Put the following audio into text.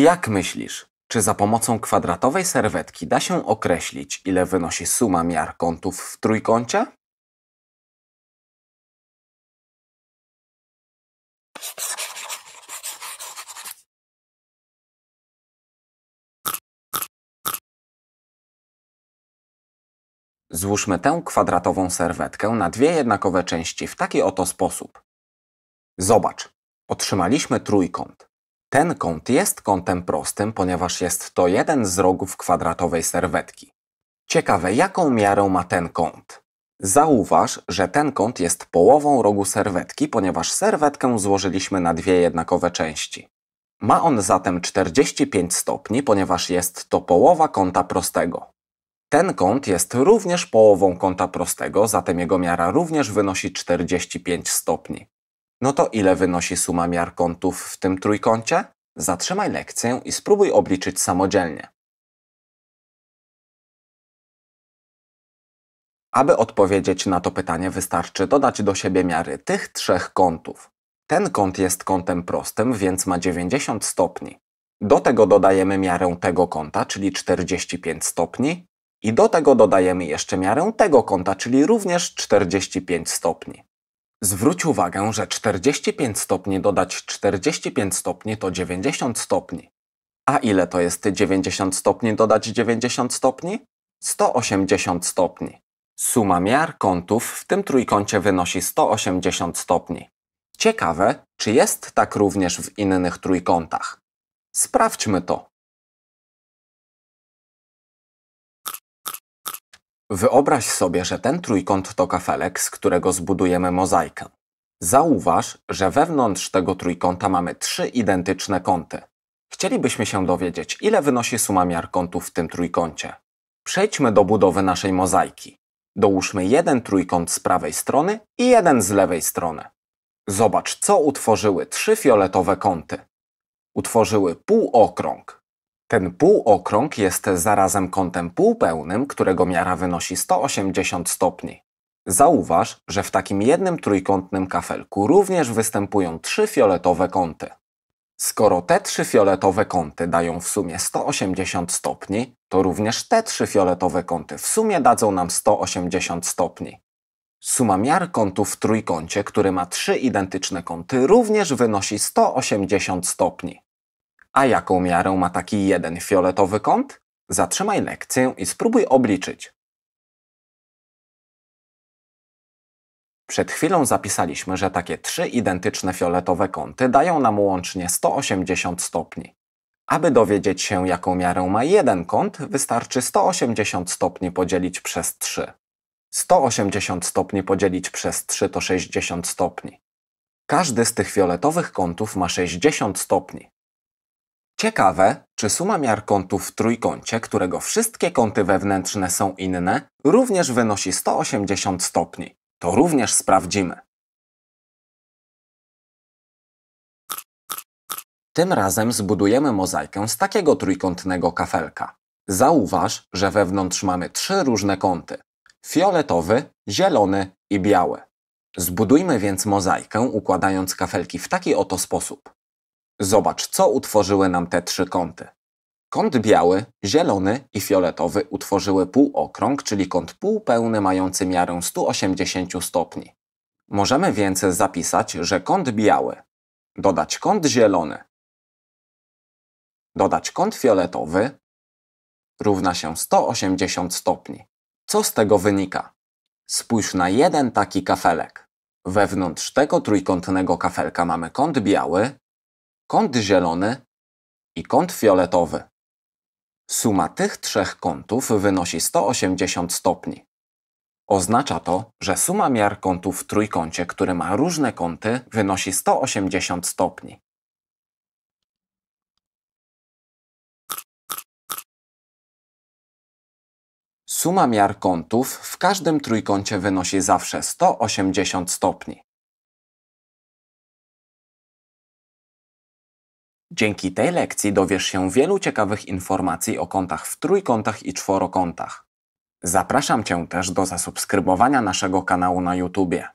Jak myślisz, czy za pomocą kwadratowej serwetki da się określić, ile wynosi suma miar kątów w trójkącie? Złóżmy tę kwadratową serwetkę na dwie jednakowe części w taki oto sposób. Zobacz, otrzymaliśmy trójkąt. Ten kąt jest kątem prostym, ponieważ jest to jeden z rogów kwadratowej serwetki. Ciekawe, jaką miarę ma ten kąt? Zauważ, że ten kąt jest połową rogu serwetki, ponieważ serwetkę złożyliśmy na dwie jednakowe części. Ma on zatem 45 stopni, ponieważ jest to połowa kąta prostego. Ten kąt jest również połową kąta prostego, zatem jego miara również wynosi 45 stopni. No to ile wynosi suma miar kątów w tym trójkącie? Zatrzymaj lekcję i spróbuj obliczyć samodzielnie. Aby odpowiedzieć na to pytanie wystarczy dodać do siebie miary tych trzech kątów. Ten kąt jest kątem prostym, więc ma 90 stopni. Do tego dodajemy miarę tego kąta, czyli 45 stopni i do tego dodajemy jeszcze miarę tego kąta, czyli również 45 stopni. Zwróć uwagę, że 45 stopni dodać 45 stopni to 90 stopni. A ile to jest 90 stopni dodać 90 stopni? 180 stopni. Suma miar kątów w tym trójkącie wynosi 180 stopni. Ciekawe, czy jest tak również w innych trójkątach. Sprawdźmy to. Wyobraź sobie, że ten trójkąt to kafelek, z którego zbudujemy mozaikę. Zauważ, że wewnątrz tego trójkąta mamy trzy identyczne kąty. Chcielibyśmy się dowiedzieć, ile wynosi suma miar kątów w tym trójkącie. Przejdźmy do budowy naszej mozaiki. Dołóżmy jeden trójkąt z prawej strony i jeden z lewej strony. Zobacz, co utworzyły trzy fioletowe kąty. Utworzyły półokrąg. Ten półokrąg jest zarazem kątem półpełnym, którego miara wynosi 180 stopni. Zauważ, że w takim jednym trójkątnym kafelku również występują trzy fioletowe kąty. Skoro te trzy fioletowe kąty dają w sumie 180 stopni, to również te trzy fioletowe kąty w sumie dadzą nam 180 stopni. Suma miar kątów w trójkącie, który ma trzy identyczne kąty, również wynosi 180 stopni. A jaką miarę ma taki jeden fioletowy kąt? Zatrzymaj lekcję i spróbuj obliczyć. Przed chwilą zapisaliśmy, że takie trzy identyczne fioletowe kąty dają nam łącznie 180 stopni. Aby dowiedzieć się, jaką miarę ma jeden kąt, wystarczy 180 stopni podzielić przez 3. 180 stopni podzielić przez 3 to 60 stopni. Każdy z tych fioletowych kątów ma 60 stopni. Ciekawe, czy suma miar kątów w trójkącie, którego wszystkie kąty wewnętrzne są inne, również wynosi 180 stopni. To również sprawdzimy. Tym razem zbudujemy mozaikę z takiego trójkątnego kafelka. Zauważ, że wewnątrz mamy trzy różne kąty. Fioletowy, zielony i biały. Zbudujmy więc mozaikę układając kafelki w taki oto sposób. Zobacz, co utworzyły nam te trzy kąty. Kąt biały, zielony i fioletowy utworzyły półokrąg, czyli kąt półpełny mający miarę 180 stopni. Możemy więc zapisać, że kąt biały, dodać kąt zielony, dodać kąt fioletowy równa się 180 stopni. Co z tego wynika? Spójrz na jeden taki kafelek. Wewnątrz tego trójkątnego kafelka mamy kąt biały, kąt zielony i kąt fioletowy. Suma tych trzech kątów wynosi 180 stopni. Oznacza to, że suma miar kątów w trójkącie, który ma różne kąty, wynosi 180 stopni. Suma miar kątów w każdym trójkącie wynosi zawsze 180 stopni. Dzięki tej lekcji dowiesz się wielu ciekawych informacji o kątach w trójkątach i czworokątach. Zapraszam Cię też do zasubskrybowania naszego kanału na YouTube.